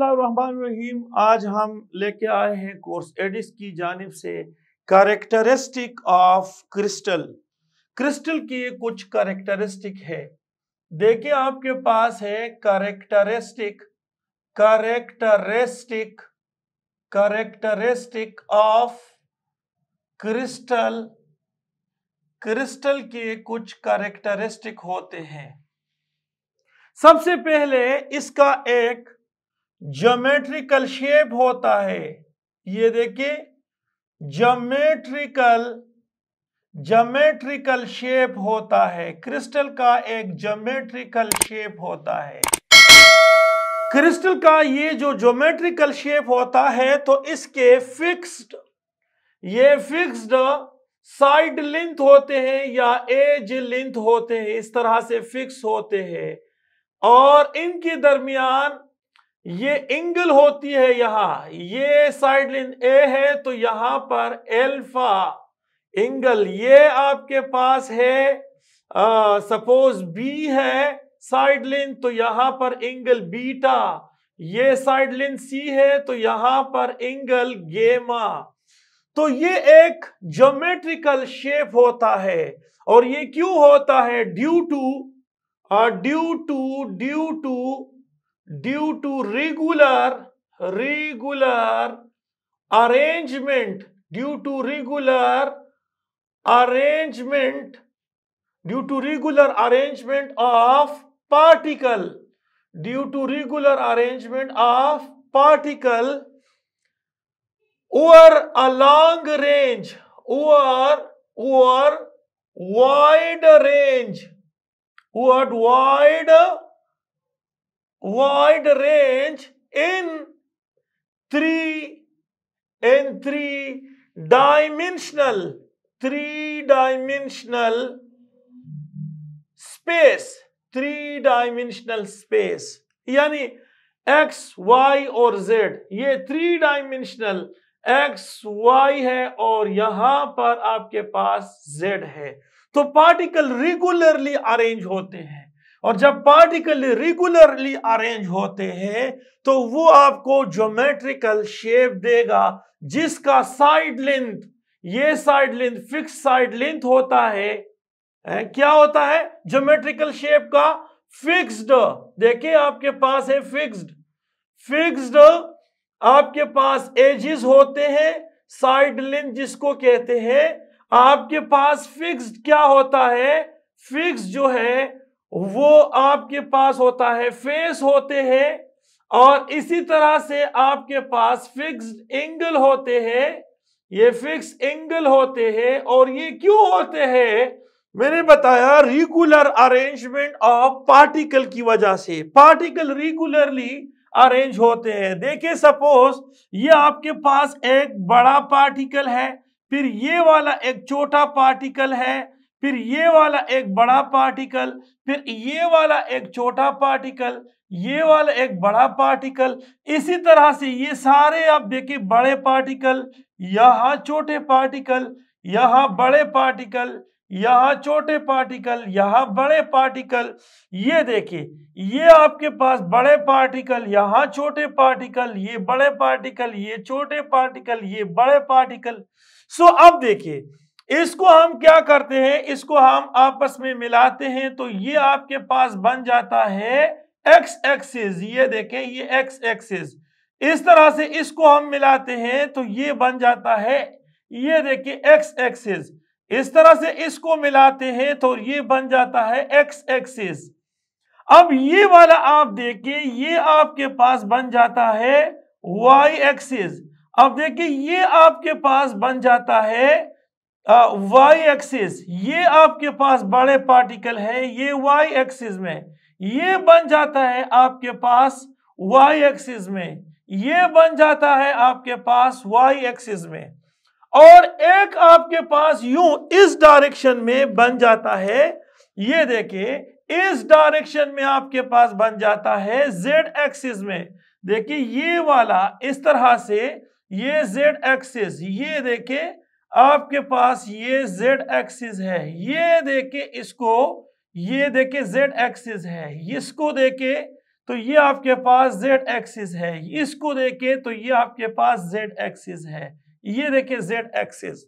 बिस्मिल्लाम आज हम लेके आए हैं कोर्स एडिस की जानब से करेक्टरिस्टिक ऑफ क्रिस्टल क्रिस्टल की कुछ करेक्टरिस्टिक है देखिए आपके पास है characteristic characteristic characteristic of crystal crystal के कुछ करेक्टरिस्टिक होते हैं सबसे पहले इसका एक जोमेट्रिकल शेप होता है ये देखिए जोमेट्रिकल जोमेट्रिकल शेप होता है क्रिस्टल का एक जोमेट्रिकल शेप होता है क्रिस्टल का ये जो जोमेट्रिकल शेप होता है तो इसके फिक्स्ड ये फिक्स्ड साइड लेंथ होते हैं या एज लेंथ होते हैं इस तरह से फिक्स होते हैं और इनके दरमियान ये एंगल होती है यहां ये साइड लेन ए है तो यहां पर एल्फा एंगल ये आपके पास है सपोज बी है साइड लेन तो यहां पर एंगल बीटा ये साइड लेन सी है तो यहां पर एंगल गेमा तो ये एक ज्योमेट्रिकल शेप होता है और ये क्यों होता है due to due to due to due to regular regular arrangement due to regular arrangement due to regular arrangement of particle due to regular arrangement of particle over a long range over over wide range over wide wide range in three in three dimensional three dimensional space three dimensional space यानी X Y और Z ये three dimensional X Y है और यहां पर आपके पास Z है तो पार्टिकल रेगुलरली अरेंज होते हैं और जब पार्टिकल रेगुलरली अरेंज होते हैं तो वो आपको ज्योमेट्रिकल शेप देगा जिसका साइड लेंथ ये side length fix side length होता है ए, क्या होता है ज्योमेट्रिकल शेप का फिक्स्ड देखिए आपके पास है फिक्स्ड फिक्स्ड आपके पास एजिस होते हैं साइड लेंथ जिसको कहते हैं आपके पास फिक्स्ड क्या होता है फिक्स जो है वो आपके पास होता है फेस होते हैं और इसी तरह से आपके पास फिक्स्ड एंगल होते हैं ये फिक्स एंगल होते हैं और ये क्यों होते हैं मैंने बताया रेगुलर अरेंजमेंट ऑफ पार्टिकल की वजह से पार्टिकल रेगुलरली अरेंज होते हैं देखिए सपोज ये आपके पास एक बड़ा पार्टिकल है फिर ये वाला एक छोटा पार्टिकल है फिर ये वाला एक बड़ा पार्टिकल फिर ये वाला एक छोटा पार्टिकल ये वाला एक बड़ा पार्टिकल इसी तरह से ये सारे आप देखिए बड़े पार्टिकल यहाँ छोटे पार्टिकल यहाँ बड़े पार्टिकल यहाँ छोटे पार्टिकल यहाँ बड़े पार्टिकल ये देखिए ये आपके पास बड़े पार्टिकल यहाँ छोटे पार्टिकल ये बड़े पार्टिकल ये छोटे पार्टिकल ये बड़े पार्टिकल सो अब देखिए इसको हम क्या करते हैं इसको हम आपस में मिलाते हैं तो ये आपके पास बन जाता है एक्स एक्सिस ये देखें ये एक्स एक्सिस इस तरह से इसको हम मिलाते हैं तो ये बन जाता है ये देखिए एक्स एक्सिस इस तरह से इसको मिलाते हैं तो ये बन जाता है एक्स एक्सिस अब ये वाला आप देखिए ये आपके पास बन जाता है वाई एक्सिस अब देखिए ये आपके पास बन जाता है वाई एक्सिस ये आपके पास बड़े पार्टिकल है ये वाई एक्सिस में ये बन जाता है आपके पास वाई एक्सिस में ये बन जाता है आपके पास वाई एक्सिस में और एक आपके पास यू इस डायरेक्शन में बन जाता है ये देखिए इस डायरेक्शन में आपके पास बन जाता है जेड एक्सिस में देखिए ये वाला इस तरह से ये जेड एक्सिस ये देखिए आपके पास ये जेड एक्सिस है ये देखे इसको ये देखे जेड एक्सिस है इसको देखे तो ये आपके पास जेड एक्सिस है इसको देखे तो ये आपके पास जेड एक्सिस है ये देखे Z axis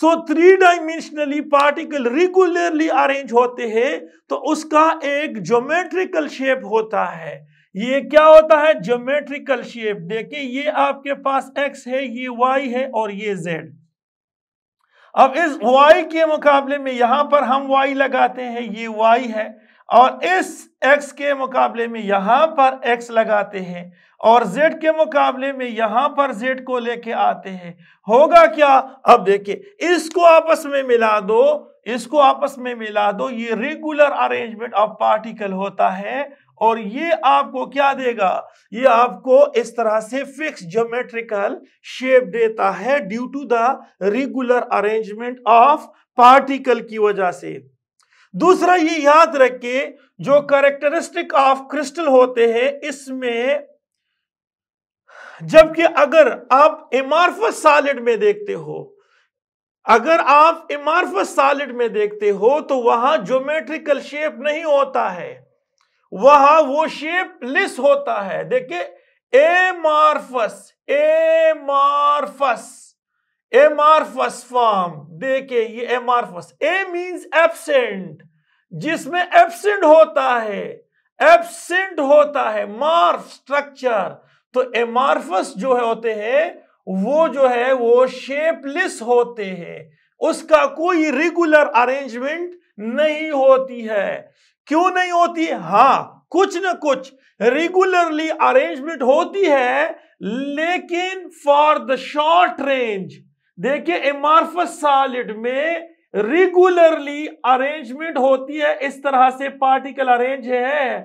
so three dimensionally particle regularly arrange होते हैं तो उसका एक ज्योमेट्रिकल शेप होता है ये क्या होता है ज्योमेट्रिकल शेप देखे ये आपके पास एक्स है ये वाई है और ये जेड अब इस वाई के मुकाबले में यहां पर हम वाई लगाते हैं ये वाई है और इस एक्स के मुकाबले में यहां पर एक्स लगाते हैं और जेड के मुकाबले में यहां पर जेड को लेके आते हैं होगा क्या अब देखिए इसको आपस में मिला दो इसको आपस में मिला दो ये रेगुलर अरेंजमेंट ऑफ पार्टिकल होता है और ये आपको क्या देगा ये आपको इस तरह से फिक्स ज्योमेट्रिकल शेप देता है due to the regular arrangement of particle की वजह से दूसरा ये याद रखे जो करेक्टरिस्टिक ऑफ क्रिस्टल होते हैं इसमें जबकि अगर आप इमारफस सॉलिड में देखते हो अगर आप इमारफस सॉलिड में देखते हो तो वहां ज्योमेट्रिकल शेप नहीं होता है वह वो शेप लिस होता है देखिए एमार्फस एमार्फस एमार्फस फॉर्म देखिए ये एमार्फस ए मींस एब्सेंट जिसमें एब्सेंट होता है एब्सेंट होता है मार्फ स्ट्रक्चर तो एमार्फस जो है होते हैं वो जो है वो शेपलेस होते हैं उसका कोई रेगुलर अरेंजमेंट नहीं होती है क्यों नहीं होती हाँ कुछ ना कुछ रेगुलरली अरेंजमेंट होती है लेकिन फॉर द शॉर्ट रेंज देखिए एमार्फस सॉलिड में रेगुलरली अरेंजमेंट होती है इस तरह से पार्टिकल अरेंज है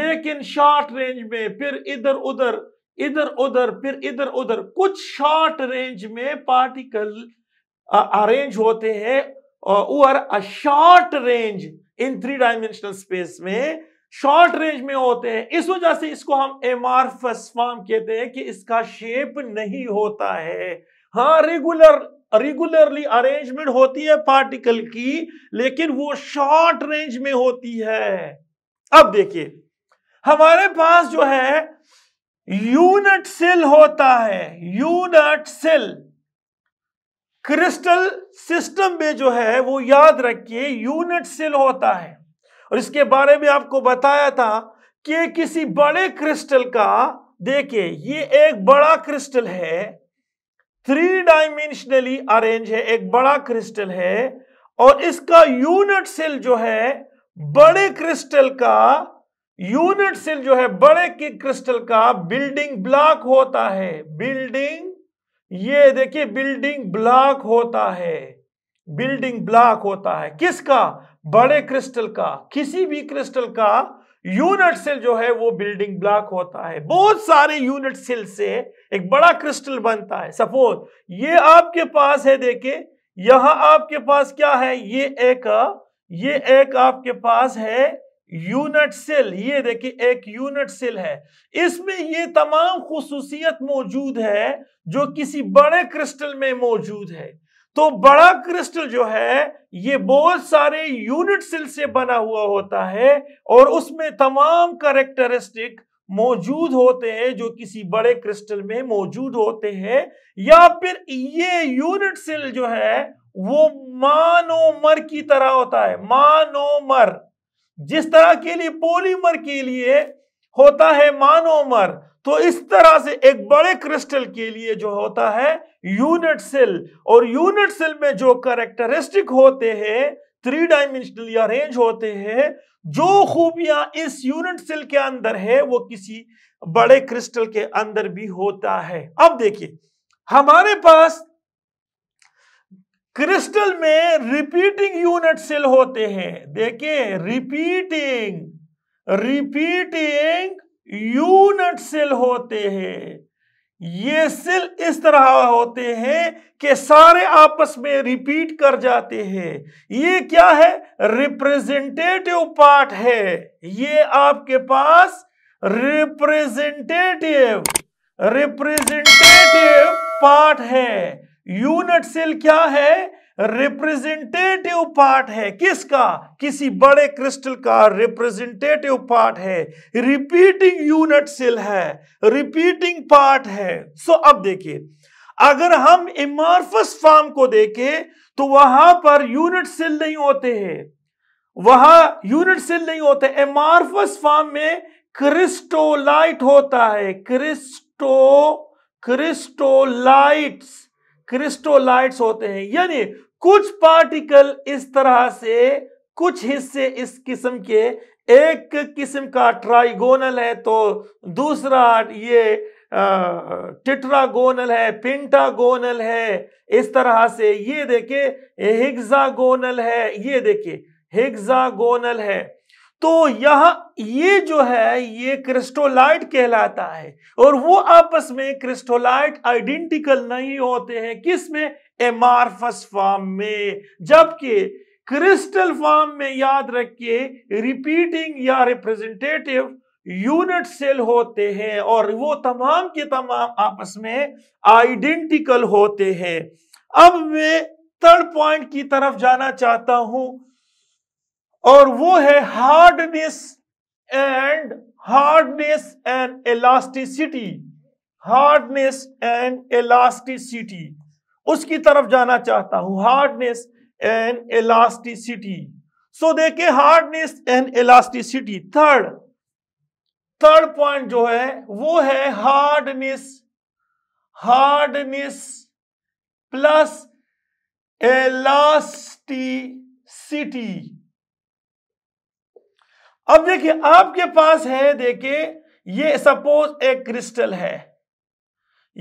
लेकिन शॉर्ट रेंज में फिर इधर उधर इधर उधर फिर इधर उधर कुछ शॉर्ट रेंज में पार्टिकल अरेंज होते हैं और a short range in three dimensional space में शॉर्ट रेंज में होते हैं इस वजह से इसको हम एमार्फस फॉर्म कहते हैं कि इसका शेप नहीं होता है हाँ रेगुलर रेगुलरली अरेंजमेंट होती है पार्टिकल की लेकिन वो शॉर्ट रेंज में होती है अब देखिए हमारे पास जो है यूनिट सेल होता है यूनिट सेल क्रिस्टल सिस्टम में जो है वो याद रखिए यूनिट सेल होता है और इसके बारे में आपको बताया था कि किसी बड़े क्रिस्टल का देखिए ये एक बड़ा क्रिस्टल है थ्री डायमेंशनली अरेंज है एक बड़ा क्रिस्टल है और इसका यूनिट सेल जो है बड़े क्रिस्टल का यूनिट सेल जो है बड़े क्रिस्टल का बिल्डिंग ब्लॉक होता है बिल्डिंग ये देखिए बिल्डिंग ब्लॉक होता है बिल्डिंग ब्लॉक होता है किसका बड़े क्रिस्टल का किसी भी क्रिस्टल का यूनिट सेल जो है वो बिल्डिंग ब्लॉक होता है बहुत सारे यूनिट सेल से एक बड़ा क्रिस्टल बनता है सपोज ये आपके पास है देखे यहां आपके पास क्या है ये एक ये एक आपके पास है यूनिट सेल ये देखिए एक यूनिट सेल है इसमें ये तमाम खसूसियत मौजूद है जो किसी बड़े क्रिस्टल में मौजूद है तो बड़ा क्रिस्टल जो है ये बहुत सारे यूनिट सेल से बना हुआ होता है और उसमें तमाम करेक्टरिस्टिक मौजूद होते हैं जो किसी बड़े क्रिस्टल में मौजूद होते हैं या फिर ये यूनिट सेल जो है वो मानोमर की तरह होता है मानोमर जिस तरह के लिए पोलीमर के लिए होता है मानोमर तो इस तरह से एक बड़े क्रिस्टल के लिए जो होता है यूनिट सेल और यूनिट सेल में जो करेक्टरिस्टिक होते हैं थ्री डायमेंशनल या रेंज होते हैं जो खूबियां इस यूनिट सेल के अंदर है वो किसी बड़े क्रिस्टल के अंदर भी होता है अब देखिए हमारे पास क्रिस्टल में रिपीटिंग यूनिट सेल होते हैं देखिए रिपीटिंग रिपीटिंग यूनिट सेल होते हैं ये सेल इस तरह होते हैं कि सारे आपस में रिपीट कर जाते हैं ये क्या है रिप्रेजेंटेटिव पार्ट है ये आपके पास रिप्रेजेंटेटिव रिप्रेजेंटेटिव पार्ट है यूनिट सेल क्या है रिप्रेजेंटेटिव पार्ट है किसका किसी बड़े क्रिस्टल का रिप्रेजेंटेटिव पार्ट है रिपीटिंग यूनिट सेल है रिपीटिंग पार्ट है सो अब देखिए अगर हम इमार्फस फॉर्म को देखें तो वहां पर यूनिट सेल नहीं होते हैं वहां यूनिट सेल नहीं होते इमार्फस फॉर्म में क्रिस्टोलाइट होता है क्रिस्टो क्रिस्टोलाइट्स क्रिस्टोलाइट्स होते हैं यानी कुछ पार्टिकल इस तरह से कुछ हिस्से इस किस्म के एक किस्म का ट्राइगोनल है तो दूसरा ये टिट्रागोनल है पिंटागोनल है इस तरह से ये देखे हिग्जागोनल है ये देखे हिग्जागोनल है तो यह ये जो है ये क्रिस्टोलाइट कहलाता है और वो आपस में क्रिस्टोलाइट आइडेंटिकल नहीं होते हैं किस में एमार्फस फॉर्म में जबकि क्रिस्टल फॉर्म में याद रखिए रिपीटिंग या रिप्रेजेंटेटिव यूनिट सेल होते हैं और वो तमाम के तमाम आपस में आइडेंटिकल होते हैं अब मैं थर्ड पॉइंट की तरफ जाना चाहता हूं और वो है hardness and hardness and elasticity hardness and elasticity उसकी तरफ जाना चाहता हूं हार्डनेस एंड एलास्टिसिटी सो देखे hardness and elasticity third third point जो है वो है हार्डनेस हार्डनेस प्लस एलास्टिसिटी अब देखिए आपके पास है देखिए ये सपोज एक क्रिस्टल है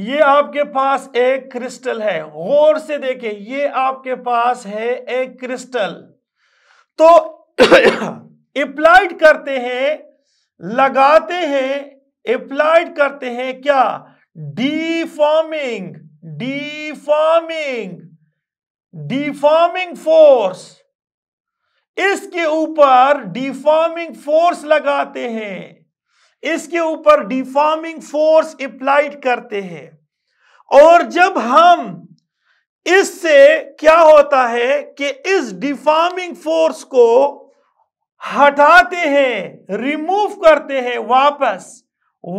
ये आपके पास एक क्रिस्टल है गौर से देखिए ये आपके पास है एक क्रिस्टल तो अप्लाइड करते हैं लगाते हैं अप्लाइड करते हैं क्या डिफॉर्मिंग डिफॉर्मिंग डिफॉर्मिंग फोर्स इसके ऊपर डिफॉर्मिंग फोर्स लगाते हैं इसके ऊपर डिफॉर्मिंग फोर्स अप्लाइड करते हैं और जब हम इससे क्या होता है कि इस डिफॉर्मिंग फोर्स को हटाते हैं रिमूव करते हैं वापस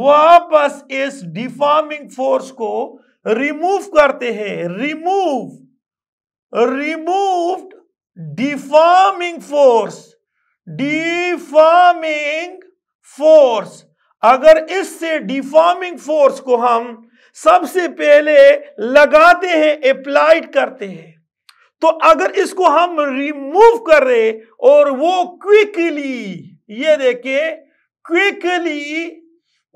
वापस इस डिफॉर्मिंग फोर्स को रिमूव करते हैं remove removed deforming force deforming force अगर इससे डिफॉर्मिंग फोर्स को हम सबसे पहले लगाते हैं अप्लाइड करते हैं तो अगर इसको हम रिमूव कर रहे और वो क्विकली ये देखे क्विकली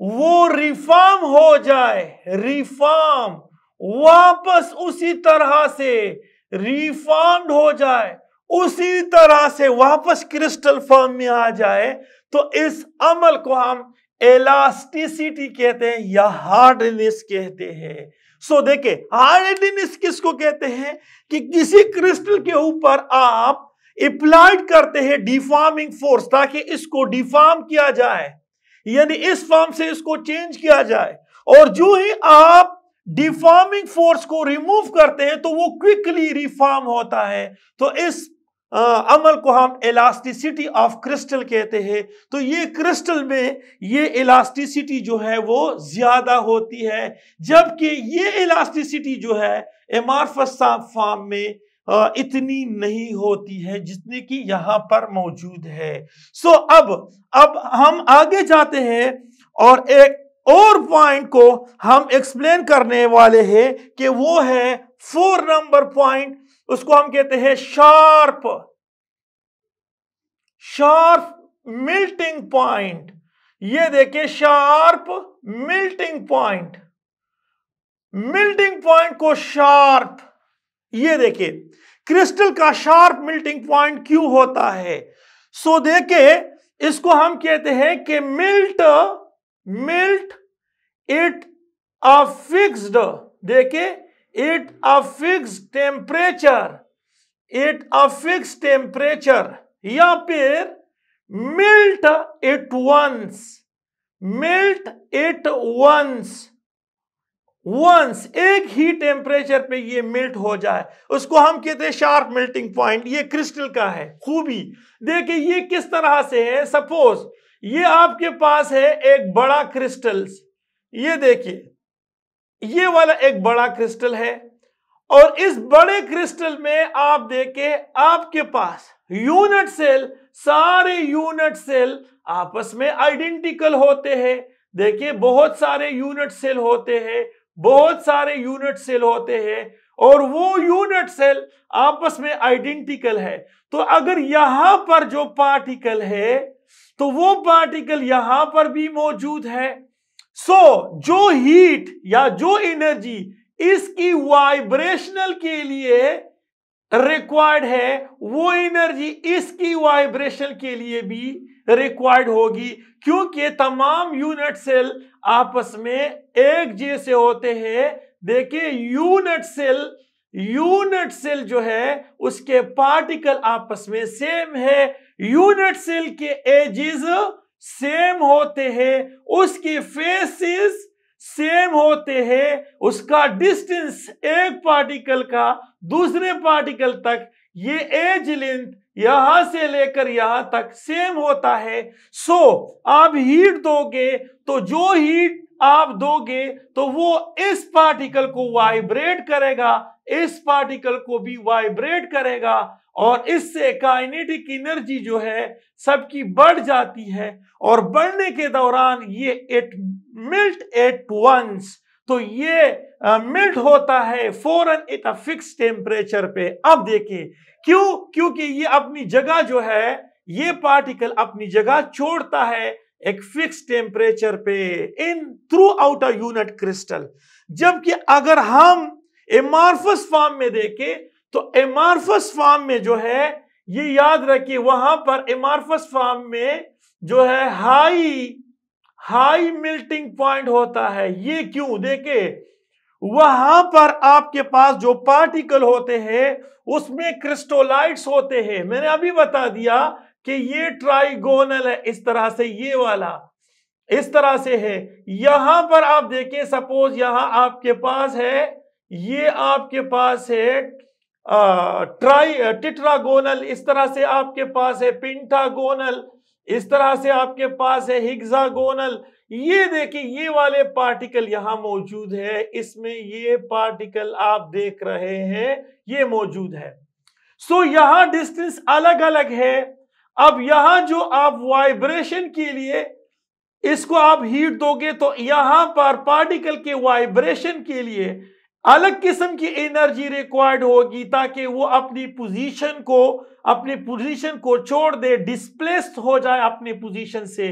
वो रिफॉर्म हो जाए रिफॉर्म वापस उसी तरह से रिफॉर्म हो जाए उसी तरह से वापस क्रिस्टल फॉर्म में आ जाए तो इस अमल को हम एलास्टिसिटी कहते हैं या हार्डनेस कहते हैं सो देखे हार्डनेस किसको कहते हैं कि किसी क्रिस्टल के ऊपर आप अप्लाइड करते हैं डिफार्मिंग फोर्स ताकि इसको डिफार्म किया जाए यानी इस फॉर्म से इसको चेंज किया जाए और जो ही आप डिफार्मिंग फोर्स को रिमूव करते हैं तो वो क्विकली रिफॉर्म होता है तो इस अमल को हम इलास्टिसिटी ऑफ क्रिस्टल कहते हैं तो ये क्रिस्टल में ये इलास्टिसिटी जो है वो ज्यादा होती है जबकि ये इलास्टिसिटी जो है एमारफस फॉर्म में इतनी नहीं होती है जितनी कि यहां पर मौजूद है सो अब अब हम आगे जाते हैं और एक और पॉइंट को हम एक्सप्लेन करने वाले हैं कि वो है फोर नंबर पॉइंट उसको हम कहते हैं शार्प शार्प मिल्टिंग पॉइंट ये देखिए sharp melting point melting point को शार्प ये देखिए क्रिस्टल का शार्प मिल्टिंग पॉइंट क्यों होता है सो देखे इसको हम कहते हैं कि melt melt it a fixed देखिए at a fix temperature at a fix temperature या फिर melt at once melt at once once एक ही टेम्परेचर पे ये मिल्ट हो जाए उसको हम कहते हैं शार्प मिल्टिंग पॉइंट ये क्रिस्टल का है खूबी देखिए ये किस तरह से है सपोज ये आपके पास है एक बड़ा क्रिस्टल्स ये देखिए ये वाला एक बड़ा क्रिस्टल है और इस बड़े क्रिस्टल में आप देखे आपके पास यूनिट सेल सारे यूनिट सेल आपस में आइडेंटिकल होते हैं देखिए बहुत सारे यूनिट सेल होते हैं बहुत सारे यूनिट सेल होते हैं और वो यूनिट सेल आपस में आइडेंटिकल है तो अगर यहां पर जो पार्टिकल है तो वो पार्टिकल यहां पर भी मौजूद है सो so, जो हीट या जो एनर्जी इसकी वाइब्रेशनल के लिए रिक्वायर्ड है वो एनर्जी इसकी वाइब्रेशन के लिए भी रिक्वायर्ड होगी क्योंकि तमाम यूनिट सेल आपस में एक जैसे होते हैं देखिए यूनिट सेल यूनिट सेल जो है उसके पार्टिकल आपस में सेम है यूनिट सेल के एजिज सेम होते हैं उसकी फेसेस सेम होते हैं उसका डिस्टेंस एक पार्टिकल का दूसरे पार्टिकल तक ये एज लेंथ यहां से लेकर यहां तक सेम होता है सो so, आप हीट दोगे तो जो हीट आप दोगे तो वो इस पार्टिकल को वाइब्रेट करेगा इस पार्टिकल को भी वाइब्रेट करेगा और इससे काइनेटिक एनर्जी जो है सबकी बढ़ जाती है और बढ़ने के दौरान ये इट मिल्ट एट वंस तो ये मिल्ट होता है फोरन एट अ फिक्स टेम्परेचर पे अब देखें क्यों क्योंकि ये अपनी जगह जो है ये पार्टिकल अपनी जगह छोड़ता है एक फिक्स टेम्परेचर पे in throughout a unit crystal जबकि अगर हम एमार्फस फॉर्म में देखें तो एमार्फस फार्म में जो है ये याद रखिए वहां पर एमार्फस फार्म में जो है हाई हाई मिल्टिंग पॉइंट होता है ये क्यों देखे वहां पर आपके पास जो पार्टिकल होते हैं उसमें क्रिस्टोलाइट्स होते हैं मैंने अभी बता दिया कि ये ट्राइगोनल है इस तरह से ये वाला इस तरह से है यहां पर आप देखें सपोज यहां आपके पास है ये आपके पास है ट्राई टिट्रागोनल इस तरह से आपके पास है पिंटागोनल इस तरह से आपके पास है हिग्जागोनल ये देखिए ये वाले पार्टिकल यहां मौजूद है इसमें ये पार्टिकल आप देख रहे हैं ये मौजूद है सो so, यहां डिस्टेंस अलग अलग है अब यहां जो आप वाइब्रेशन के लिए इसको आप हीट दोगे तो यहां पर पार्टिकल के वाइब्रेशन के लिए अलग किस्म की एनर्जी रिक्वायर्ड होगी ताकि वो अपनी पोजीशन को अपनी पोजीशन को छोड़ दे डिस्प्लेस हो जाए अपने पोजीशन से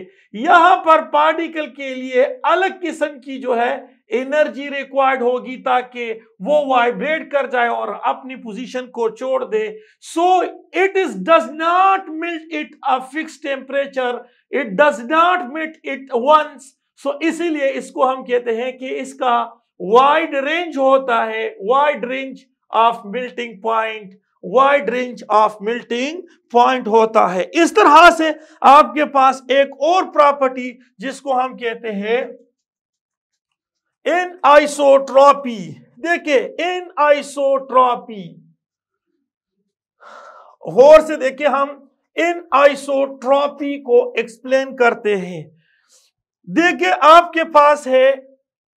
यहां पर पार्टिकल के लिए अलग किस्म की जो है एनर्जी रिक्वायर्ड होगी ताकि वो वाइब्रेट कर जाए और अपनी पोजीशन को छोड़ दे so it is does not melt it a fix temperature it does not melt it once so इसीलिए इसको हम कहते हैं कि इसका वाइड रेंज होता है wide range of melting point wide range of melting point होता है इस तरह से आपके पास एक और प्रॉपर्टी जिसको हम कहते हैं इन आइसोट्रॉपी देखिए इन आइसोट्रॉपी और से देखिए हम इन आइसोट्रॉपी को एक्सप्लेन करते हैं देखिए आपके पास है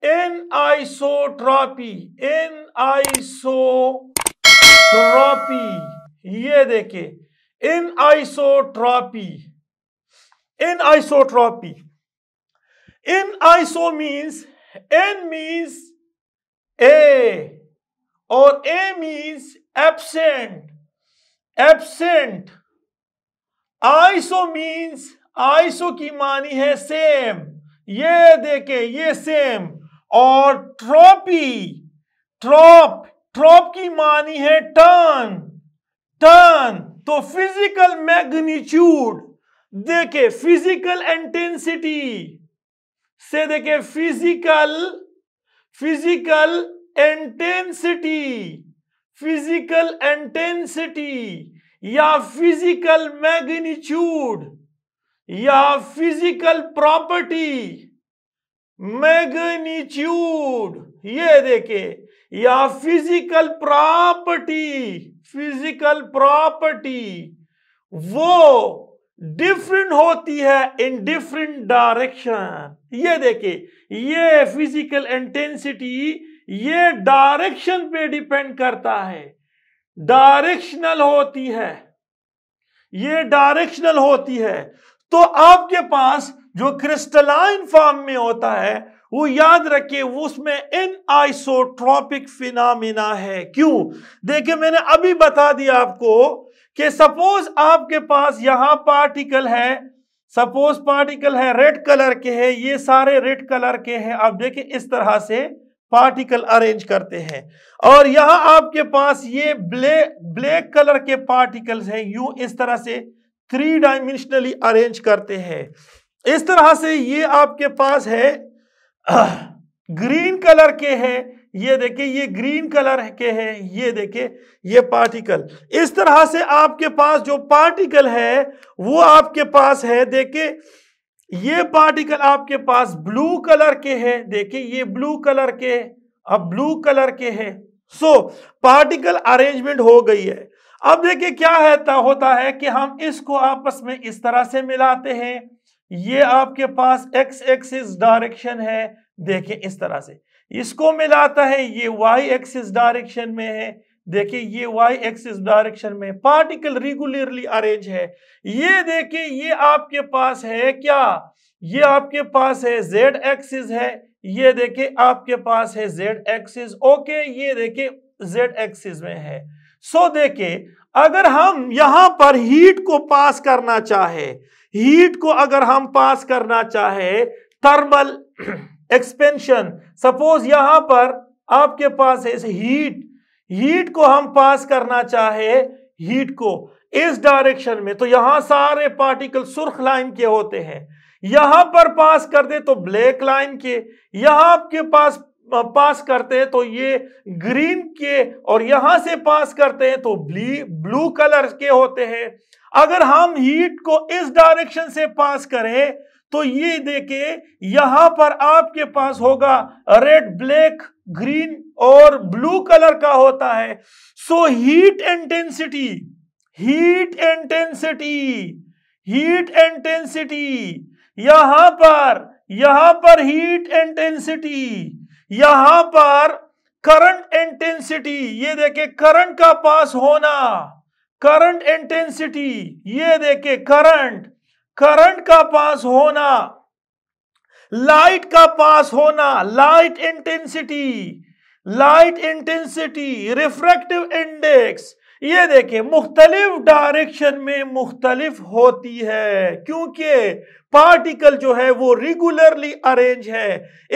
एन आइसोट्रॉपी एन आइसोट्रॉपी ये देखे anisotropy anisotropy an iso means an means a और a means absent absent iso means iso की मानी है सेम ये देखे ये सेम और ट्रॉपी ट्रॉप ट्रॉप की मानी है टर्न टर्न तो फिजिकल मैग्नीट्यूड देखे फिजिकल इंटेंसिटी से देखे physical physical intensity physical intensity या फिजिकल मैग्नीट्यूड या फिजिकल प्रॉपर्टी मैग्नीट्यूड ये देखे या फिजिकल प्रॉपर्टी फिजिकल प्रॉपर्टी वो डिफरेंट होती है इन डिफरेंट डायरेक्शन ये देखे ये फिजिकल इंटेंसिटी ये डायरेक्शन पे डिपेंड करता है डायरेक्शनल होती है ये डायरेक्शनल होती है तो आपके पास जो क्रिस्टलाइन फॉर्म में होता है वो याद रखिए उसमें इन आइसोट्रॉपिक फिनामिना है क्यों देखिए मैंने अभी बता दिया आपको कि सपोज आपके पास यहां पार्टिकल है सपोज पार्टिकल है रेड कलर के है ये सारे रेड कलर के हैं आप देखिए इस तरह से पार्टिकल अरेंज करते हैं और यहां आपके पास ये ब्लैक ब्लैक कलर के पार्टिकल्स हैं यू इस तरह से थ्री डायमेंशनली अरेंज करते हैं इस तरह से ये आपके पास है ग्रीन कलर के हैं ये देखिए ये ग्रीन कलर के हैं ये देखिए ये पार्टिकल इस तरह से आपके पास जो पार्टिकल है वो आपके पास है देखिए ये पार्टिकल आपके पास ब्लू कलर के हैं देखिए ये ब्लू कलर के अब ब्लू कलर के हैं सो पार्टिकल अरेंजमेंट हो गई है अब देखिए क्या है होता है कि हम इसको आपस में इस तरह से मिलाते हैं ये आपके पास एक्स एक्सिस डायरेक्शन है देखें इस तरह से इसको मिलाता है ये वाई एक्सिस डायरेक्शन में है देखिए ये वाई एक्सिस डायरेक्शन में पार्टिकल रेगुलरली अरेंज है ये देखिए ये आपके पास है क्या ये आपके पास है जेड एक्सिस है ये देखिए आपके पास है जेड एक्सिस ओके ये देखिए जेड एक्सिस में है सो देखिए अगर हम यहां पर हीट को पास करना चाहे हीट को अगर हम पास करना चाहे थर्मल एक्सपेंशन सपोज यहां पर आपके पास है हीट हीट को हम पास करना चाहे हीट को इस डायरेक्शन में तो यहां सारे पार्टिकल सुर्ख लाइन के होते हैं यहां पर पास कर दे तो ब्लैक लाइन के यहां आपके पास पास करते हैं तो ये ग्रीन के और यहां से पास करते हैं तो ब्ली ब्लू कलर के होते हैं अगर हम हीट को इस डायरेक्शन से पास करें तो ये देखे यहां पर आपके पास होगा रेड ब्लैक ग्रीन और ब्लू कलर का होता है so heat intensity heat intensity heat intensity यहां पर यहां पर हीट इंटेंसिटी यहां पर करंट इंटेंसिटी ये देखे करंट का पास होना करंट इंटेंसिटी ये देखे करंट करंट का पास होना लाइट का पास होना light intensity light intensity refractive index ये देखे मुख्तलिफ डायरेक्शन में मुख्तलिफ होती है क्योंकि पार्टिकल जो है वो रेगुलरली अरेंज है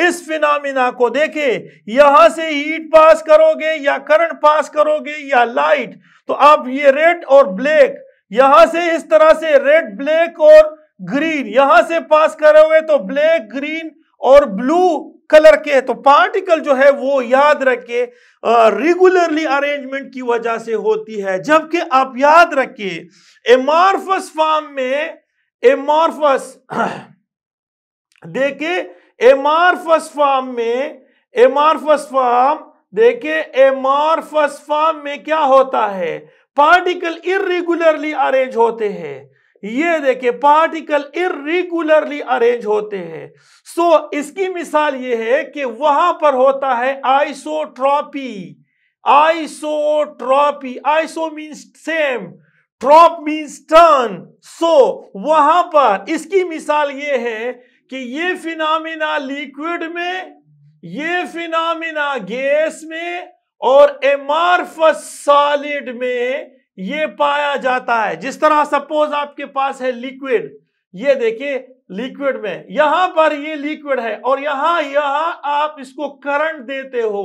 इस फिनामिना को देखे यहां से हीट पास करोगे या करंट पास करोगे या लाइट तो आप ये रेड और ब्लैक यहां से इस तरह से रेड ब्लैक और ग्रीन यहां से पास करोगे तो ब्लैक ग्रीन और ब्लू कलर के तो पार्टिकल जो है वो याद रखे रेगुलरली अरेंजमेंट की वजह से होती है जबकि आप याद रखिए एमार्फस फॉर्म में एमॉर्फस देखे एमॉर्फस फॉर्म में एमॉर्फस फॉर्म देखे एमॉर्फस फॉर्म में क्या होता है पार्टिकल इरेगुलरली अरेंज होते हैं ये देखे पार्टिकल इरेगुलरली अरेंज होते हैं सो so, इसकी मिसाल ये है कि वहां पर होता है isotropy isotropy iso means same trop means turn so वहां पर इसकी मिसाल ये है कि ये फिनामिना लिक्विड में ये फिनामिना गैस में और आर सॉलिड में ये पाया जाता है जिस तरह सपोज आपके पास है लिक्विड ये देखिए लिक्विड में यहां पर ये लिक्विड है और यहां यहां आप इसको करंट देते हो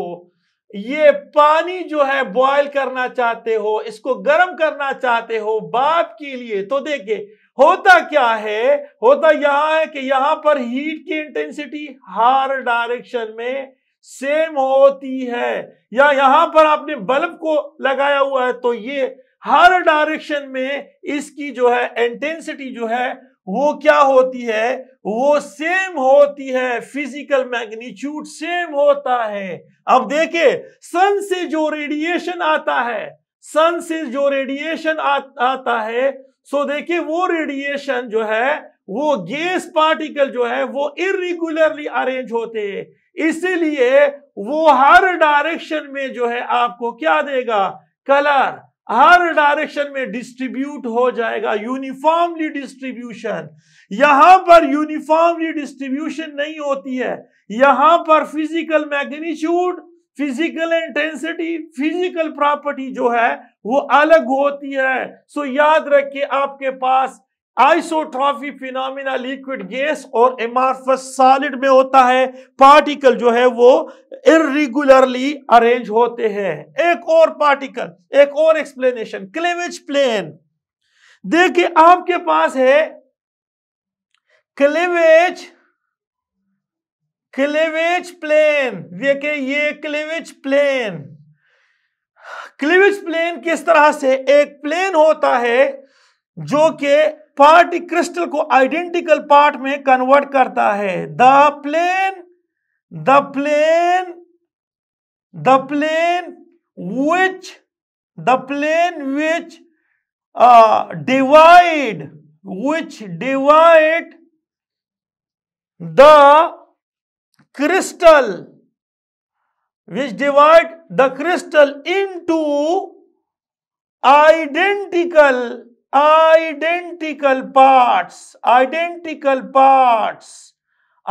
ये पानी जो है बॉयल करना चाहते हो इसको गर्म करना चाहते हो बाप के लिए तो देखिए होता क्या है होता यहां है कि यहां पर हीट की इंटेंसिटी हर डायरेक्शन में सेम होती है या यहां पर आपने बल्ब को लगाया हुआ है तो ये हर डायरेक्शन में इसकी जो है इंटेंसिटी जो है वो क्या होती है वो सेम होती है फिजिकल मैग्नीट्यूड सेम होता है अब देखिए सन से जो रेडिएशन आता है सन से जो रेडिएशन आ, आता है सो देखिए वो रेडिएशन जो है वो गैस पार्टिकल जो है वो इरेगुलरली अरेंज होते हैं इसीलिए वो हर डायरेक्शन में जो है आपको क्या देगा कलर हर डायरेक्शन में डिस्ट्रीब्यूट हो जाएगा यूनिफॉर्मली डिस्ट्रीब्यूशन यहां पर यूनिफॉर्मली डिस्ट्रीब्यूशन नहीं होती है यहां पर physical magnitude physical intensity physical property जो है वो अलग होती है सो याद रखिए आपके पास आइसोट्रॉफी फिनोमिना लिक्विड गैस और एमार्फस सॉलिड में होता है पार्टिकल जो है वो इरेगुलरली अरेंज होते हैं एक और पार्टिकल एक और एक्सप्लेनेशन क्लेवेज प्लेन देखिए आपके पास है क्लेवेज क्लेवेज प्लेन देखे ये क्लेवेज प्लेन क्लेवेज प्लेन किस तरह से एक प्लेन होता है जो कि पार्टी क्रिस्टल को आइडेंटिकल पार्ट में कन्वर्ट करता है the plane the plane the plane which the plane which divide which divide crystal which divide the crystal into identical identical parts identical parts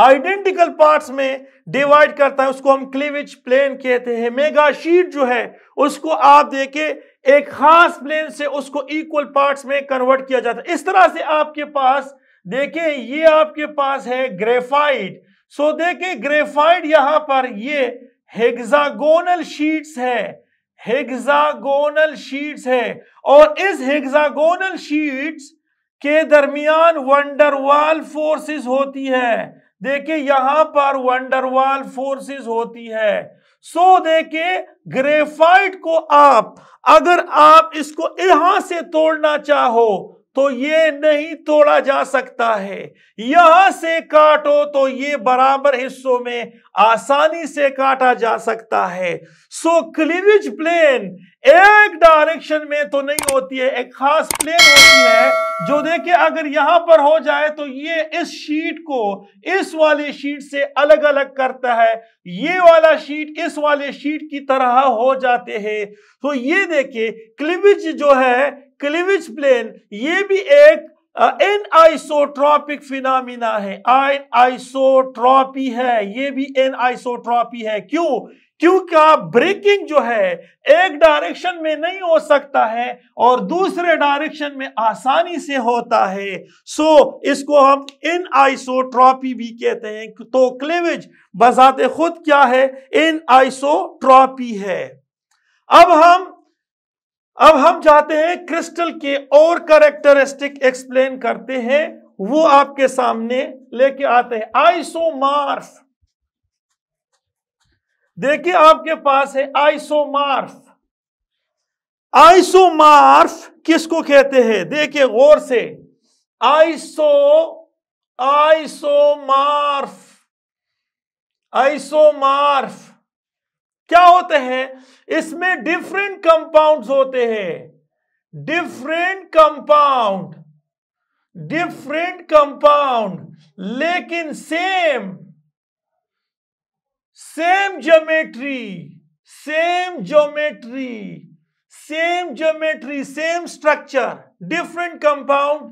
identical parts में divide करता है उसको हम cleavage plane कहते हैं mega sheet जो है उसको आप देखे एक खास प्लेन से उसको इक्वल पार्ट्स में कन्वर्ट किया जाता है इस तरह से आपके पास देखें ये आपके पास है ग्रेफाइट सो देखें ग्रेफाइट यहां पर ये हेक्सागोनल शीट्स है हेग्जागोनल शीट्स है और इस हेग्जागोनल शीट्स के दरमियान वंडरवाल फोर्सेस होती है देखिए यहां पर वंडरवाल फोर्सेस होती है सो so, देखिए ग्रेफाइट को आप अगर आप इसको यहां से तोड़ना चाहो तो ये नहीं तोड़ा जा सकता है यहां से काटो तो ये बराबर हिस्सों में आसानी से काटा जा सकता है सो क्लीविज प्लेन एक डायरेक्शन में तो नहीं होती है एक खास प्लेन होती है जो देखे अगर यहां पर हो जाए तो ये इस शीट को इस वाली शीट से अलग अलग करता है ये वाला शीट इस वाले शीट की तरह हो जाते हैं तो ये देखिए क्लिविज जो है क्लिविज प्लेन ये भी एक एन आइसोट्रॉपिक फिनामिना है आइन आइसोट्रॉपी है ये भी एन आइसोट्रॉपी है क्यों क्योंकि ब्रेकिंग जो है एक डायरेक्शन में नहीं हो सकता है और दूसरे डायरेक्शन में आसानी से होता है सो so, इसको हम इन आइसोट्रॉपी भी कहते हैं तो क्लेविज बजाते खुद क्या है इन आइसोट्रॉपी है अब हम अब हम चाहते हैं क्रिस्टल के और करेक्टरिस्टिक एक्सप्लेन करते हैं वो आपके सामने लेके आते हैं आइसोमार्फ देखिए आपके पास है आइसोमार्फ आइसोमार्फ किसको कहते हैं देखिए गौर से आइसो आइसोमार्फ आइसोमार्फ क्या होते हैं इसमें डिफरेंट कंपाउंड्स होते हैं डिफरेंट कंपाउंड डिफरेंट कंपाउंड लेकिन same same geometry same geometry same geometry same structure different compound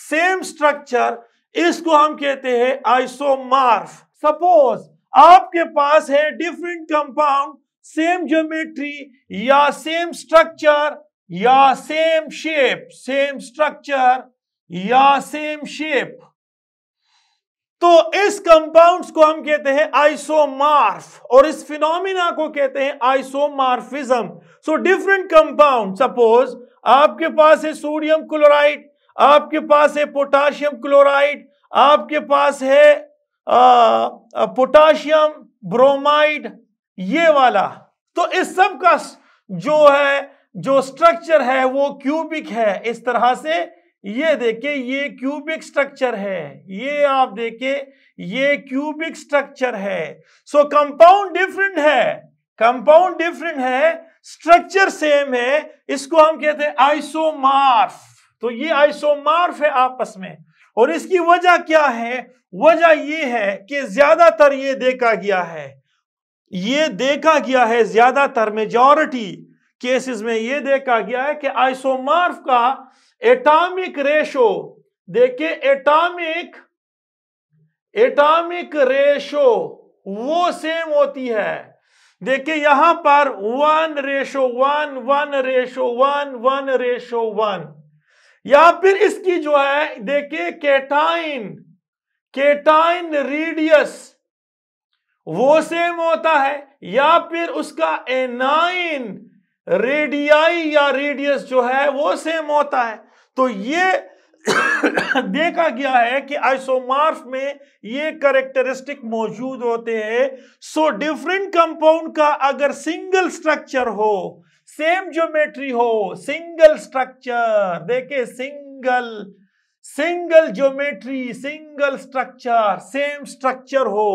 same structure इसको हम कहते हैं आइसोमार्फ सपोज आपके पास है डिफरेंट कंपाउंड सेम ज्योमेट्री या सेम स्ट्रक्चर या सेम शेप सेम स्ट्रक्चर या सेम शेप तो इस कंपाउंड्स को हम कहते हैं आइसोमार्फ और इस फिनोमिना को कहते हैं isomorphism so different compound suppose आपके पास है सोडियम क्लोराइड आपके पास है पोटाशियम क्लोराइड आपके पास है पोटाशियम ब्रोमाइड ये वाला तो इस सब का जो है जो स्ट्रक्चर है वो क्यूबिक है इस तरह से ये देखे ये क्यूबिक स्ट्रक्चर है ये आप देखे ये क्यूबिक स्ट्रक्चर है सो कंपाउंड डिफरेंट है कंपाउंड डिफरेंट है स्ट्रक्चर सेम है इसको हम कहते हैं आइसोमार्फ तो ये आइसोमार्फ है आपस में और इसकी वजह क्या है वजह यह है कि ज्यादातर ये देखा गया है ये देखा गया है ज्यादातर मेजॉरिटी केसेस में ये देखा गया है कि आइसोमार्फ का एटॉमिक रेशो देखिए एटॉमिक एटॉमिक रेशो वो सेम होती है देखिए यहां पर one ratio one one ratio one one ratio one या फिर इसकी जो है देखिए केटाइन केटाइन रेडियस वो सेम होता है या फिर उसका एनाइन रेडियाई या रेडियस जो है वो सेम होता है तो ये देखा गया है कि आइसोमार्फ में ये करेक्टरिस्टिक मौजूद होते हैं सो डिफरेंट कंपाउंड का अगर सिंगल स्ट्रक्चर हो सेम ज्योमेट्री हो सिंगल स्ट्रक्चर देखे single single geometry single structure same structure हो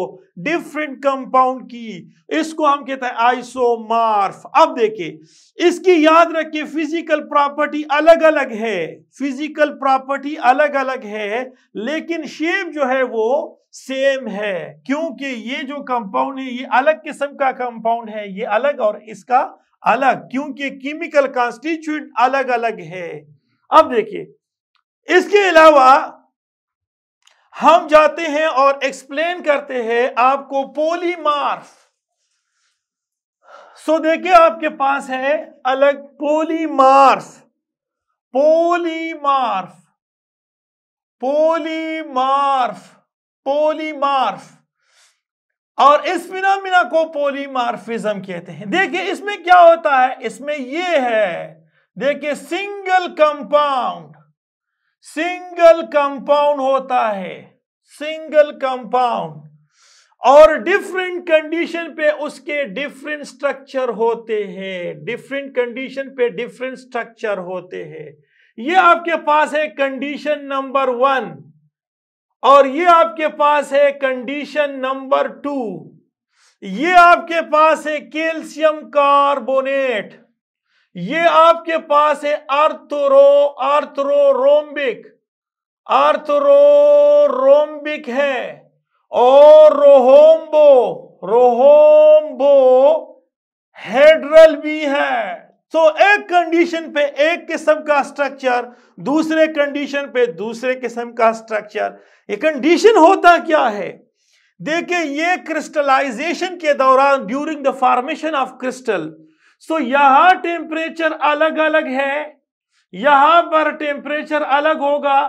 डिफरेंट कंपाउंड की इसको हम कहते हैं आइसोमार्फ अब देखिए इसकी याद रखिए फिजिकल प्रॉपर्टी अलग अलग है फिजिकल प्रॉपर्टी अलग अलग है लेकिन शेप जो है वो सेम है क्योंकि ये जो कंपाउंड है ये अलग किस्म का कंपाउंड है ये अलग और इसका अलग क्योंकि केमिकल कॉन्स्टिट्यूट अलग अलग है अब देखिए इसके अलावा हम जाते हैं और एक्सप्लेन करते हैं आपको पोलीमार्फ सो देखिए आपके पास है अलग पोलीमार्फ पोलीमार्फ पोलीमार्फ पोलीमार्फ और इस फिनोमिना को पोलीमार्फिज्म कहते हैं देखिए इसमें क्या होता है इसमें यह है देखिए सिंगल कंपाउंड सिंगल कंपाउंड होता है सिंगल कंपाउंड और डिफरेंट कंडीशन पे उसके डिफरेंट स्ट्रक्चर होते हैं डिफरेंट कंडीशन पे डिफरेंट स्ट्रक्चर होते हैं ये आपके पास है कंडीशन नंबर वन और ये आपके पास है कंडीशन नंबर टू ये आपके पास है कैल्शियम कार्बोनेट ये आपके पास है आर्थरो आर्थरो रोम्बिक है और रोहोम्बो रोहोम्बो हेड्रल भी है तो एक कंडीशन पे एक किस्म का स्ट्रक्चर दूसरे कंडीशन पे दूसरे किस्म का स्ट्रक्चर ये कंडीशन होता क्या है देखिए ये क्रिस्टलाइजेशन के दौरान during the formation of crystal so यहां टेम्परेचर अलग अलग है यहां पर टेम्परेचर अलग होगा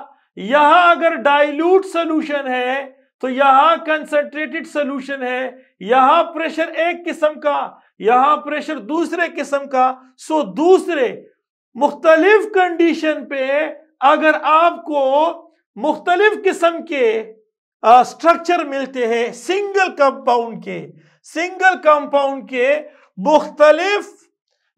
यहां अगर डाइल्यूट सोल्यूशन है तो यहां कंसंट्रेटेड सोल्यूशन है यहां प्रेशर एक किस्म का यहां प्रेशर दूसरे किस्म का सो दूसरे मुख्तलिफ कंडीशन पे अगर आपको मुख्तलिफ किस्म के स्ट्रक्चर मिलते हैं सिंगल कंपाउंड के सिंगल कंपाउंड के मुख्तलिफ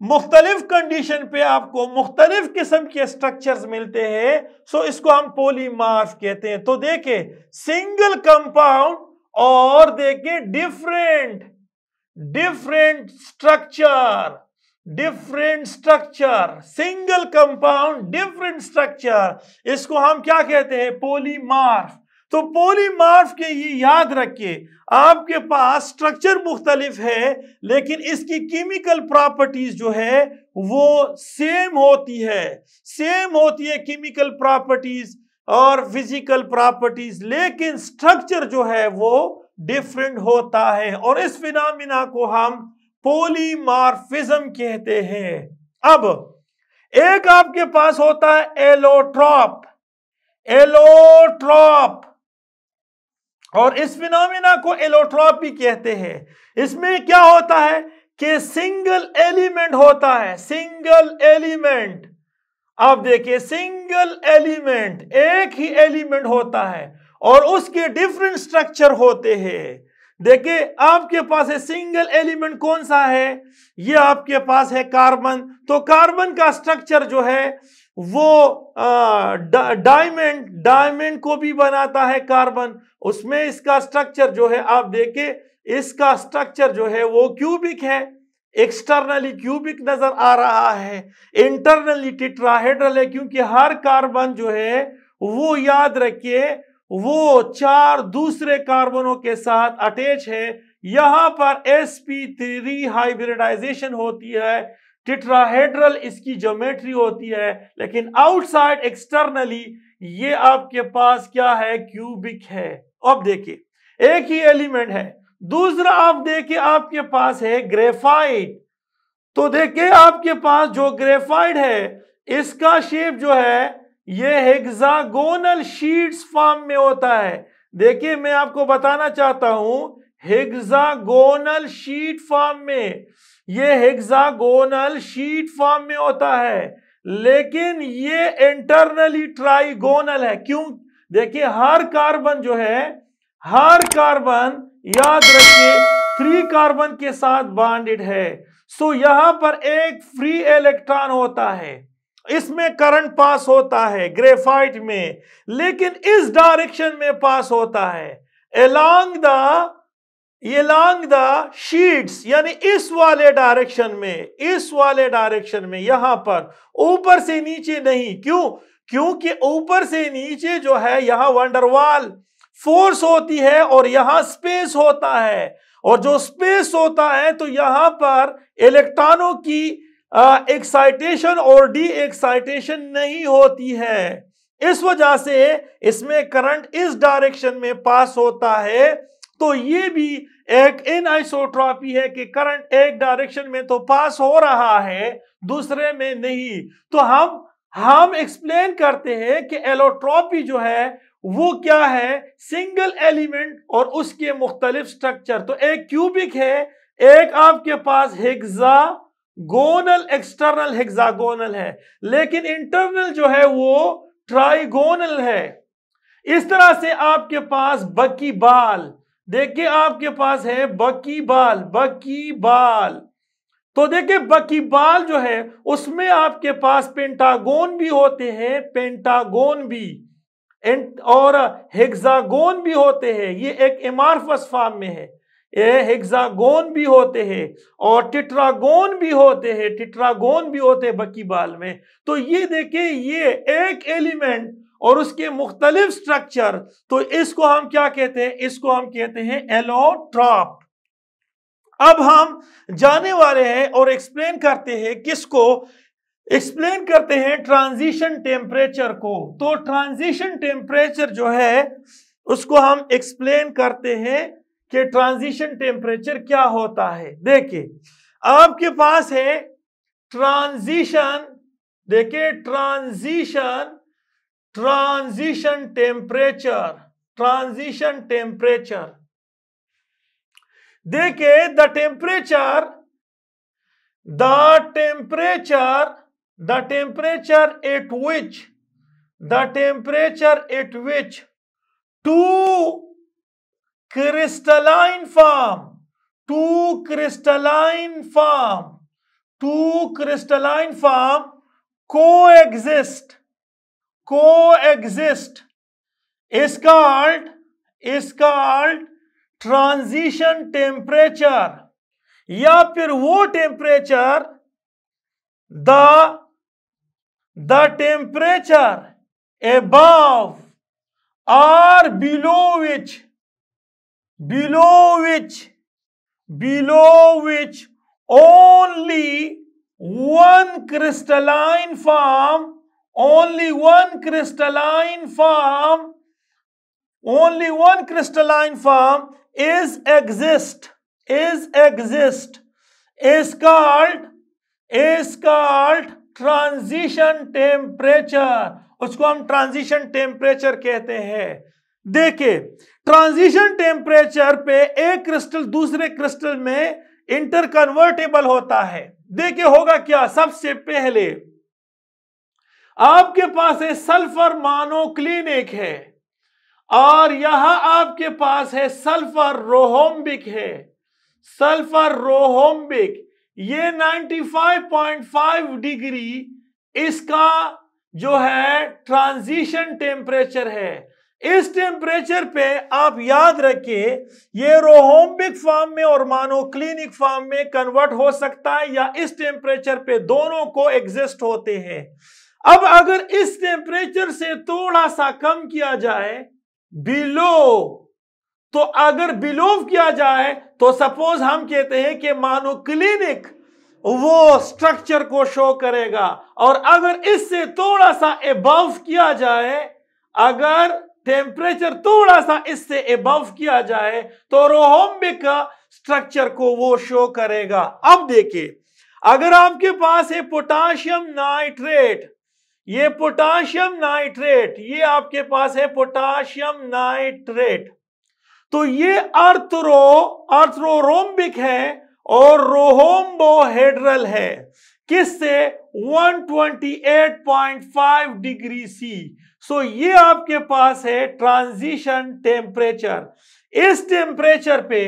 मुख्तलिफ कंडीशन पे आपको मुख्तलिफ किस्म के स्ट्रक्चर्स मिलते हैं सो इसको हम पोलीमार्फ कहते हैं तो देखे सिंगल कंपाउंड और देखे different different structure different structure single compound different structure इसको हम क्या कहते हैं पोलीमार्फ तो पोलीमार्फ के ये याद रखिए आपके पास स्ट्रक्चर मुख्तलिफ है लेकिन इसकी केमिकल प्रॉपर्टीज जो है वो सेम होती है सेम होती है केमिकल प्रॉपर्टीज और फिजिकल प्रॉपर्टीज लेकिन स्ट्रक्चर जो है वो डिफरेंट होता है और इस फिनामिना को हम पोलीमार्फिज्म कहते हैं अब एक आपके पास होता है एलोट्रॉप एलोट्रॉप और इस फिनोमिना को एलोट्रॉपी कहते हैं इसमें क्या होता है कि सिंगल एलिमेंट होता है सिंगल एलिमेंट आप देखिए सिंगल एलिमेंट एक ही एलिमेंट होता है और उसके डिफरेंट स्ट्रक्चर होते हैं देखिए आपके पास है सिंगल एलिमेंट कौन सा है ये आपके पास है कार्बन तो कार्बन का स्ट्रक्चर जो है वो डायमंड डायमंड को भी बनाता है कार्बन उसमें इसका स्ट्रक्चर जो है आप देखे इसका स्ट्रक्चर जो है वो क्यूबिक है एक्सटर्नली क्यूबिक नजर आ रहा है इंटरनली टिट्राहेड्रल है क्योंकि हर कार्बन जो है वो याद रखिए वो चार दूसरे कार्बनों के साथ अटैच है यहां पर sp3 हाइब्रिडाइजेशन होती है टिट्राहेड्रल इसकी ज्योमेट्री होती है लेकिन आउटसाइड एक्सटर्नली ये आपके पास क्या है क्यूबिक है अब देखिए एक ही एलिमेंट है दूसरा आप देखिए आपके पास है ग्रेफाइट तो देखिए आपके पास जो ग्रेफाइट है इसका शेप जो है ये हेक्सागोनल शीट्स फॉर्म में होता है देखिए मैं आपको बताना चाहता हूं हेक्सागोनल शीट फॉर्म में ये हेक्सागोनल शीट फॉर्म में होता है लेकिन ये इंटरनली ट्राइगोनल है क्यों देखिए हर कार्बन जो है हर कार्बन याद रखिए थ्री कार्बन के साथ बॉन्डेड है सो यहां पर एक फ्री इलेक्ट्रॉन होता है इसमें करंट पास होता है ग्रेफाइट में लेकिन इस डायरेक्शन में पास होता है along the long the sheets यानी इस वाले डायरेक्शन में इस वाले डायरेक्शन में यहां पर ऊपर से नीचे नहीं क्यों क्योंकि ऊपर से नीचे जो है यहां वंडरवाल फोर्स होती है और यहां स्पेस होता है और जो स्पेस होता है तो यहां पर इलेक्ट्रॉनों की एक्साइटेशन और डी एक्साइटेशन नहीं होती है इस वजह से इसमें करंट इस डायरेक्शन में पास होता है तो ये भी एक इन आइसोट्रॉपी है कि करंट एक डायरेक्शन में तो पास हो रहा है दूसरे में नहीं तो हम हम एक्सप्लेन करते हैं कि एलोट्रॉपी जो है वो क्या है सिंगल एलिमेंट और उसके मुख्तलिफ स्ट्रक्चर तो एक क्यूबिक है एक आपके पास हेक्सा गोनल एक्सटर्नल हेक्सागोनल है लेकिन इंटरनल जो है वो ट्राइगोनल है इस तरह से आपके पास बकी बाल देखिए आपके पास है बकी बाल बकी बाल तो देखिए बकी बाल जो है उसमें आपके पास पेंटागोन भी होते हैं पेंटागोन भी और हेक्सागोन भी होते हैं ये एक इमारफस फार्म में है ये हेक्सागोन भी होते हैं और टिट्रागोन भी होते हैं टिट्रागोन भी होते हैं बकी बाल में तो ये देखिए ये एक एलिमेंट और उसके मुख्तलिफ स्ट्रक्चर तो इसको हम क्या कहते हैं इसको हम कहते हैं एलोट्रॉप अब हम जाने वाले हैं और एक्सप्लेन करते हैं किसको एक्सप्लेन करते हैं ट्रांजिशन टेम्परेचर को तो ट्रांजिशन टेम्परेचर जो है उसको हम एक्सप्लेन करते हैं कि ट्रांजिशन टेम्परेचर क्या होता है देखिए आपके पास है ट्रांजिशन देखिए transition transition temperature transition temperature देखे the temperature the temperature the temperature at which the temperature at which two crystalline form two crystalline form two crystalline form coexist coexist is called is called transition temperature या फिर वो temperature the the temperature above or below which below which below which only one crystalline form only one crystalline form only one crystalline form is exist is exist is called is called transition temperature उसको हम transition temperature कहते हैं देखिए transition temperature पे एक crystal दूसरे crystal में interconvertible होता है देखिए होगा क्या सबसे पहले आपके पास है सल्फर मानोक्लिन एक है और यहां आपके पास है सल्फर रोहोम्बिक है सल्फर रोहोम्बिक ये 95.5 डिग्री इसका जो है ट्रांजिशन टेम्परेचर है इस टेम्परेचर पे आप याद रखिए ये रोहोम्बिक फॉर्म में और मानोक्लिनिक फॉर्म में कन्वर्ट हो सकता है या इस टेम्परेचर पे दोनों को एग्जिस्ट होते हैं अब अगर इस टेम्परेचर से थोड़ा सा कम किया जाए बिलो तो अगर बिलोव किया जाए तो सपोज हम कहते हैं कि मानो क्लिनिक वो स्ट्रक्चर को शो करेगा और अगर इससे थोड़ा सा एबव किया जाए अगर टेम्परेचर थोड़ा सा इससे एबव किया जाए तो रोहोम्बिक स्ट्रक्चर को वो शो करेगा अब देखिए अगर आपके पास है पोटाशियम नाइट्रेट ये पोटाशियम नाइट्रेट ये आपके पास है पोटाशियम नाइट्रेट तो ये अर्थरो अर्थरोम्बिक है और रोहोम्बोहेड्रल है किससे 128.5 डिग्री सी सो ये आपके पास है ट्रांजिशन टेम्परेचर इस टेम्परेचर पे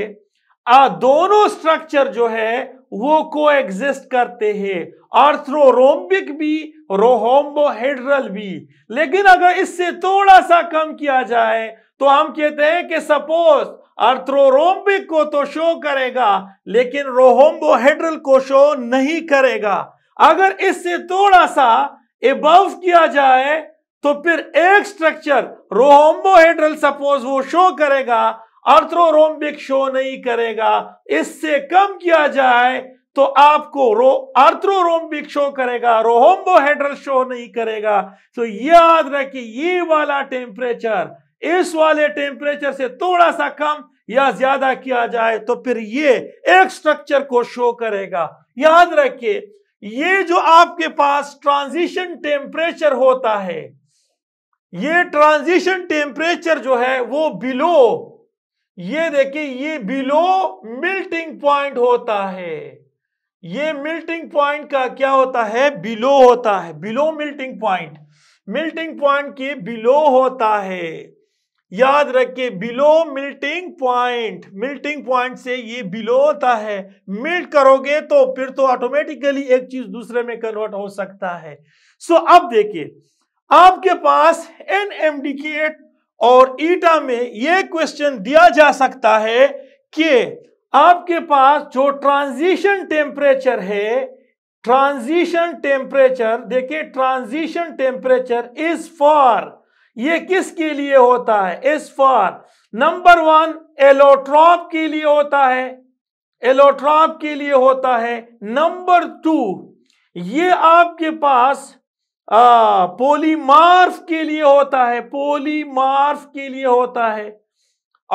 आ, दोनों स्ट्रक्चर जो है वो को एग्जिस्ट करते हैं अर्थरोम्बिक भी रोहोम्बोहेड्रल भी लेकिन अगर इससे थोड़ा सा कम किया जाए तो हम कहते हैं कि सपोज अर्थ्रोरोम्बिक को तो शो करेगा लेकिन रोहोम्बोहेड्रल को शो नहीं करेगा अगर इससे थोड़ा सा एबव किया जाए तो फिर एक स्ट्रक्चर रोहोम्बोहेड्रल सपोज वो शो करेगा अर्थ्रोरोम्बिक शो नहीं करेगा इससे कम किया जाए तो आपको रो आर्थ्रोरोम्बिक शो करेगा रोहोम्बोहेड्रल शो नहीं करेगा तो याद रखिए ये वाला टेम्परेचर इस वाले टेम्परेचर से थोड़ा सा कम या ज्यादा किया जाए तो फिर ये एक स्ट्रक्चर को शो करेगा याद रखिए ये जो आपके पास ट्रांजिशन टेम्परेचर होता है ये ट्रांजिशन टेम्परेचर जो है वो बिलो ये देखिए ये बिलो मिल्टिंग पॉइंट होता है ये मिल्टिंग पॉइंट का क्या होता है बिलो होता है below melting point melting point के बिलो होता है याद रखिए below melting point melting point से ये बिलो होता है मिल्ट करोगे तो फिर तो ऑटोमेटिकली एक चीज दूसरे में कन्वर्ट हो सकता है सो so, अब देखिए आपके पास एन एम और ईटा में ये क्वेश्चन दिया जा सकता है कि आपके पास जो ट्रांजिशन टेम्परेचर है ट्रांजिशन टेम्परेचर देखिए ट्रांजिशन टेम्परेचर इज फॉर ये किसके लिए होता है is for number one allotrope के लिए होता है एलोट्रॉप के लिए होता है नंबर टू ये आपके पास पोलीमार्फ के लिए होता है पोलीमार्फ के लिए होता है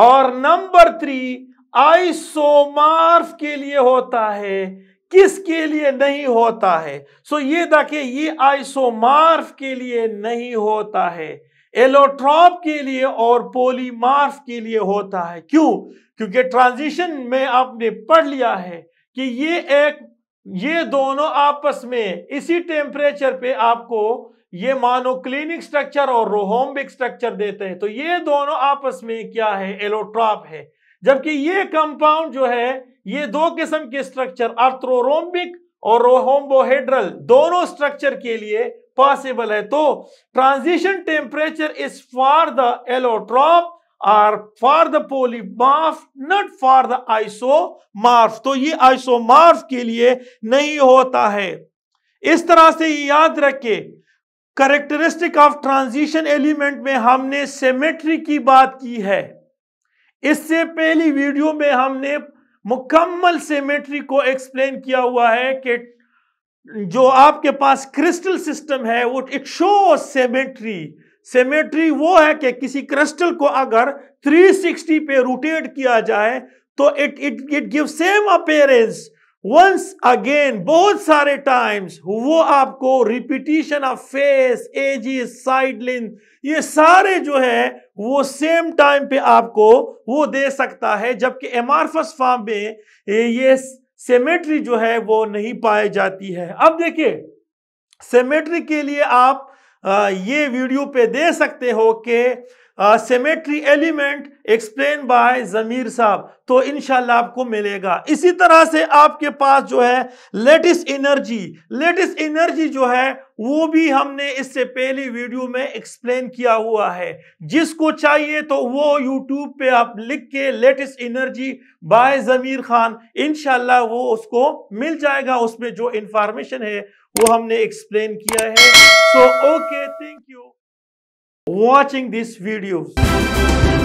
और नंबर थ्री आइसोमार्फ के लिए होता है किसके लिए नहीं होता है सो ये देखिए ये आइसोमार्फ के लिए नहीं होता है एलोट्रॉप के लिए और पोलीमार्फ के लिए होता है क्यों क्योंकि ट्रांजिशन में आपने पढ़ लिया है कि ये एक ये दोनों आपस में इसी टेम्परेचर पे आपको ये मानोक्लिनिक स्ट्रक्चर और रोहोम्बिक स्ट्रक्चर देते हैं तो ये दोनों आपस में क्या है एलोट्रॉप है जबकि ये कंपाउंड जो है ये दो किस्म के स्ट्रक्चर आर्थ्रोरोम्बिक और रोहोम्बोहेड्रल दोनों स्ट्रक्चर के लिए पॉसिबल है तो transition temperature is for the allotrope और for the polymorph not for the isomorph तो ये आइसोमार्फ के लिए नहीं होता है इस तरह से याद रखे करेक्टरिस्टिक ऑफ ट्रांजिशन एलिमेंट में हमने सिमेट्री की बात की है इससे पहली वीडियो में हमने मुकम्मल सिमेट्री को एक्सप्लेन किया हुआ है कि जो आपके पास क्रिस्टल सिस्टम है वो इट शो सिमेट्री सिमेट्री वो है कि किसी क्रिस्टल को अगर 360 पे रोटेट किया जाए तो it it it give same appearance once again बहुत सारे टाइम्स वो आपको repetition of face edges side length ये सारे जो है वो सेम टाइम पे आपको वो दे सकता है जबकि एमार्फस फॉर्म में ये सेमेट्री जो है वो नहीं पाई जाती है अब देखिए सेमेट्री के लिए आप ये वीडियो पे दे सकते हो कि symmetry element explain by Zameer Sahab तो इनशाला आपको मिलेगा इसी तरह से आपके पास जो है लेटेस्ट एनर्जी लेटेस्ट एनर्जी जो है वो भी हमने इससे पहले वीडियो में एक्सप्लेन किया हुआ है जिसको चाहिए तो वो यूट्यूब पे आप लिख के latest energy by Zameer Khan इनशाला वो उसको मिल जाएगा उसमें जो इंफॉर्मेशन है वो हमने एक्सप्लेन किया है so okay thank you watching these videos.